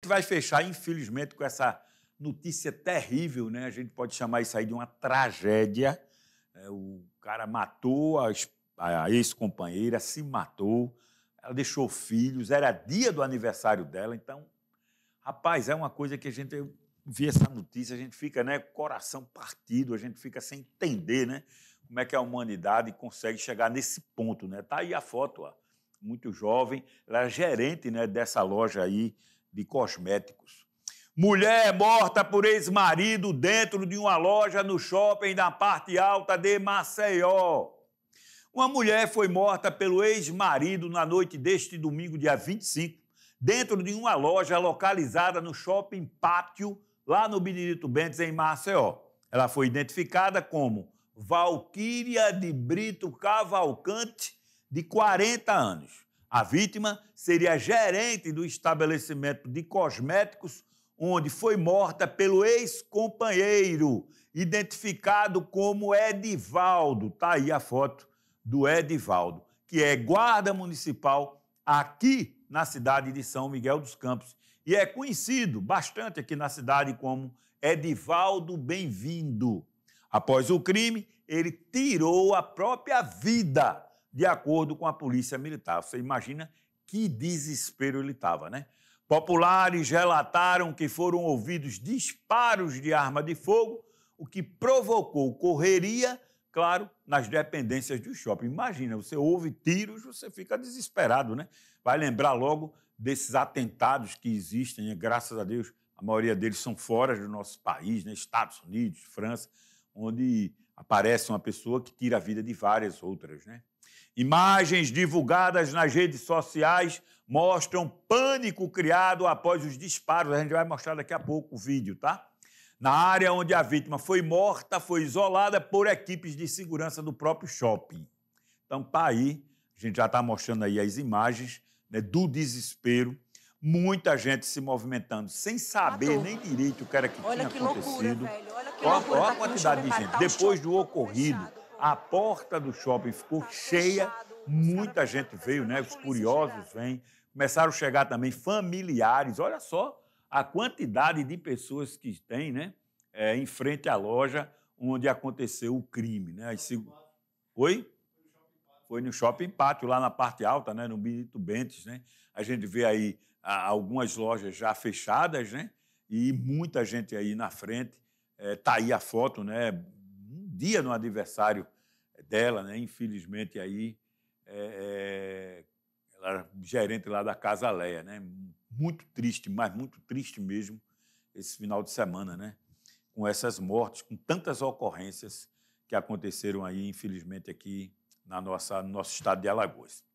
gente vai fechar, infelizmente, com essa notícia terrível, né? A gente pode chamar isso aí de uma tragédia. É, o cara matou a, ex-companheira, se matou, ela deixou filhos, era dia do aniversário dela, então, rapaz, é uma coisa que a gente vê essa notícia, a gente fica, né, coração partido, a gente fica sem entender, né? Como é que a humanidade consegue chegar nesse ponto, né? Tá aí a foto, ó, muito jovem, ela é gerente, né, dessa loja aí de cosméticos. Mulher morta por ex-marido dentro de uma loja no shopping da parte alta de Maceió. Uma mulher foi morta pelo ex-marido na noite deste domingo, dia 25, dentro de uma loja localizada no shopping Pátio, lá no Benedito Bentes, em Maceió. Ela foi identificada como Valquíria de Brito Cavalcante, de 40 anos. A vítima seria gerente do estabelecimento de cosméticos, onde foi morta pelo ex-companheiro, identificado como Edivaldo. Está aí a foto do Edivaldo, que é guarda municipal aqui na cidade de São Miguel dos Campos. E é conhecido bastante aqui na cidade como Edivaldo Bem-vindo. Após o crime, ele tirou a própria vida de acordo com a polícia militar. Você imagina que desespero ele estava, né? Populares relataram que foram ouvidos disparos de arma de fogo, o que provocou correria, claro, nas dependências do shopping. Imagina, você ouve tiros, você fica desesperado, né? Vai lembrar logo desses atentados que existem, né? graças a Deus, a maioria deles são fora do nosso país, né? Estados Unidos, França, onde aparece uma pessoa que tira a vida de várias outras, né? Imagens divulgadas nas redes sociais mostram pânico criado após os disparos. A gente vai mostrar daqui a pouco o vídeo, tá? Na área onde a vítima foi morta, foi isolada por equipes de segurança do próprio shopping. Então, tá aí, a gente já está mostrando aí as imagens né, do desespero muita gente se movimentando sem saber Matou. nem direito o que era que Olha tinha que acontecido. Loucura, velho. Olha Olha a tá quantidade de gente. Depois do ocorrido, a porta do shopping ficou tá cheia, muita tá gente veio, né? Os curiosos vêm. Começaram a chegar também familiares. Olha só a quantidade de pessoas que tem, né? É, em frente à loja onde aconteceu o crime, né? Aí, se... Oi? Foi no shopping pátio, lá na parte alta, né? No Benito Bentes, né? A gente vê aí algumas lojas já fechadas, né? E muita gente aí na frente Está é, aí a foto, né? Um dia no aniversário dela, né? Infelizmente aí é, é, ela era gerente lá da Casa Leia, né? Muito triste, mas muito triste mesmo esse final de semana, né? Com essas mortes, com tantas ocorrências que aconteceram aí, infelizmente, aqui na nossa, no nosso estado de Alagoas.